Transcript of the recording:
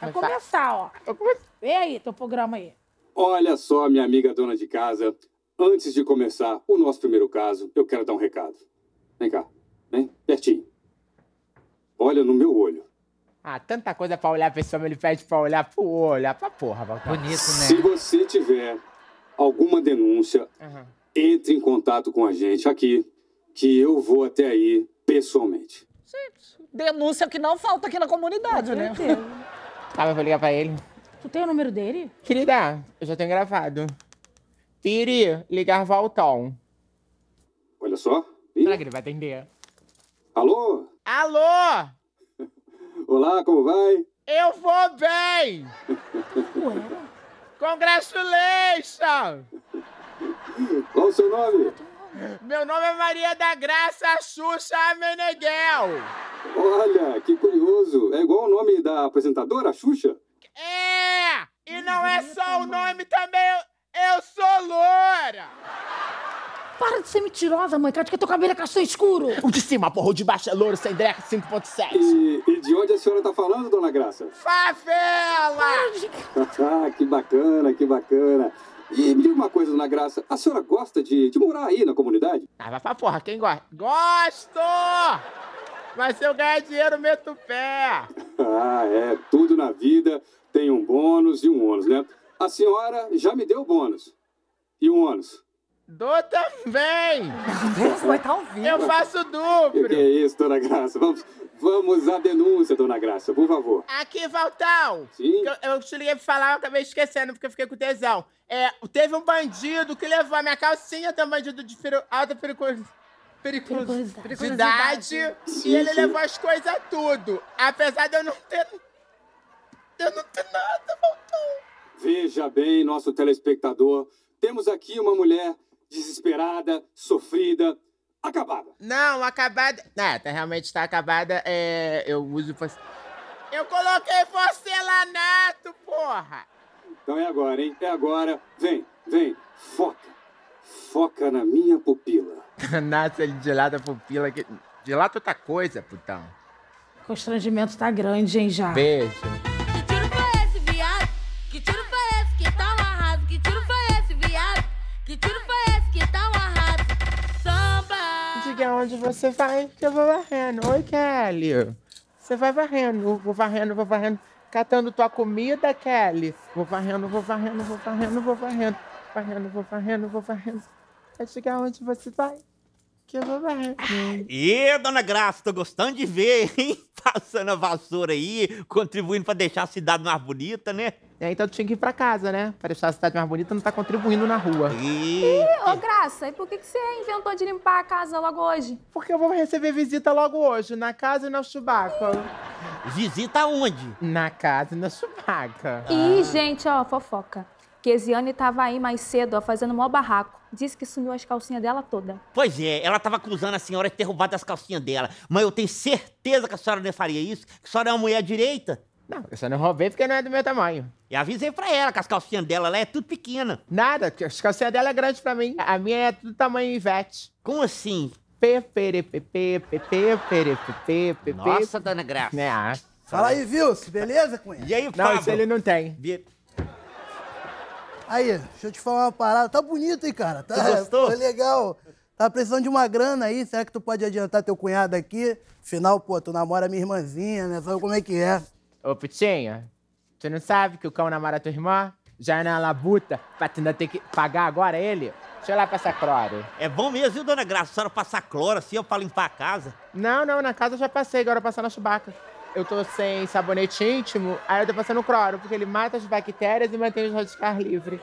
Vai começar, ó. Vê aí teu programa aí. Olha só, minha amiga dona de casa. Antes de começar o nosso primeiro caso, eu quero dar um recado. Vem cá, vem, pertinho. Olha no meu olho. Ah, tanta coisa pra olhar pra esse homem, ele pede pra olhar pro olho. Ah, pra porra, Valcão. Bonito, né? Se você tiver alguma denúncia, uhum. entre em contato com a gente aqui, que eu vou até aí pessoalmente. Gente, denúncia que não falta aqui na comunidade, né? Tá, mas eu vou ligar pra ele. Tu tem o número dele? Querida, eu já tenho gravado. Piri, ligar Valton. Olha só. Será que ele vai atender? Alô? Alô? Olá, como vai? Eu vou bem! Ué? Congratulations! Qual o seu nome? Meu nome é Maria da Graça Xuxa Meneghel. Olha, que curioso. É igual o nome da apresentadora, Xuxa? É! E não é só o nome também. Eu sou loura! Para de ser mentirosa, mãe. Cara, que teu cabelo é castanho escuro. O de cima, porra. O de baixo é louro, sem dreca, 5.7. E, e de onde a senhora tá falando, dona Graça? Favela! ah, que bacana, que bacana. E me diga uma coisa, Dona Graça, a senhora gosta de, de morar aí na comunidade? Ah, vai pra porra, quem gosta? Gosto! Mas se eu ganhar dinheiro, meto o pé! ah, é, tudo na vida tem um bônus e um ônus, né? A senhora já me deu bônus e um ônus. Dou também! Deus, vai estar tá ouvindo. Eu faço duplo! Que, que é isso, Dona Graça? Vamos, Vamos à denúncia, dona Graça, por favor. Aqui, Valtão. Sim. Eu, eu te liguei pra falar, eu acabei esquecendo, porque eu fiquei com tesão. É, teve um bandido que levou a minha calcinha, tem um bandido de fero, alta periculosidade. Periculosidade. periculosidade. Sim, e ele sim. levou as coisas tudo. Apesar de eu não ter. Eu não ter nada, Valtão. Veja bem, nosso telespectador. Temos aqui uma mulher desesperada, sofrida, acabada. Não, acabada. Nada, tá, realmente está acabada. É, eu uso. Eu coloquei porcelanato, porra! Então é agora, hein? É agora. Vem, vem, foca. Foca na minha pupila. Nossa, ele dilata a pupila. Que... Dilata outra coisa, putão. O constrangimento tá grande, hein, já. Beijo. onde você vai que eu vou varrendo. Oi, Kelly. Você vai varrendo, vou varrendo, vou varrendo. Catando tua comida, Kelly. Vou varrendo, vou varrendo, vou varrendo, vou varrendo. Varrendo, vou varrendo, vou varrendo. Vai chegar onde você vai que bobagem. E, né? dona Graça, tô gostando de ver, hein? Passando a vassoura aí, contribuindo pra deixar a cidade mais bonita, né? É, então tu tinha que ir pra casa, né? Pra deixar a cidade mais bonita, não tá contribuindo na rua. E... Ih, ô Graça, e por que, que você inventou de limpar a casa logo hoje? Porque eu vou receber visita logo hoje, na casa e na chubaca. Visita onde? Na casa e na chubaca. Ih, ah. gente, ó, fofoca que estava aí mais cedo, ó, fazendo maior barraco. Disse que sumiu as calcinhas dela toda. Pois é, ela estava acusando a senhora de ter roubado as calcinhas dela. Mas eu tenho certeza que a senhora não faria isso, que a senhora é uma mulher direita. Não, eu só não roubei porque não é do meu tamanho. E avisei pra ela que as calcinhas dela lá é tudo pequena. Nada, as calcinhas dela é grande pra mim. A minha é do tamanho Ivete. Como assim? Nossa, dona Graça. É. Fala aí, viu? Beleza, Cunha? E aí, Não, isso ele não tem. Aí, deixa eu te falar uma parada. Tá bonito, hein, cara? Tá, gostou? Tá legal. Tá precisando de uma grana aí. Será que tu pode adiantar teu cunhado aqui? Afinal, pô, tu namora minha irmãzinha, né? Sabe como é que é? Ô, Putinha, tu não sabe que o cão namora tua irmã? Já é na labuta, pra tu ainda ter que pagar agora ele? Deixa eu lá passar cloro. É bom mesmo, viu, dona Graça? A senhora passar cloro assim, Eu pra limpar a casa. Não, não, na casa eu já passei, agora eu passar na chubaca eu tô sem sabonete íntimo, aí eu tô passando cloro, porque ele mata as bactérias e mantém os radicais livres.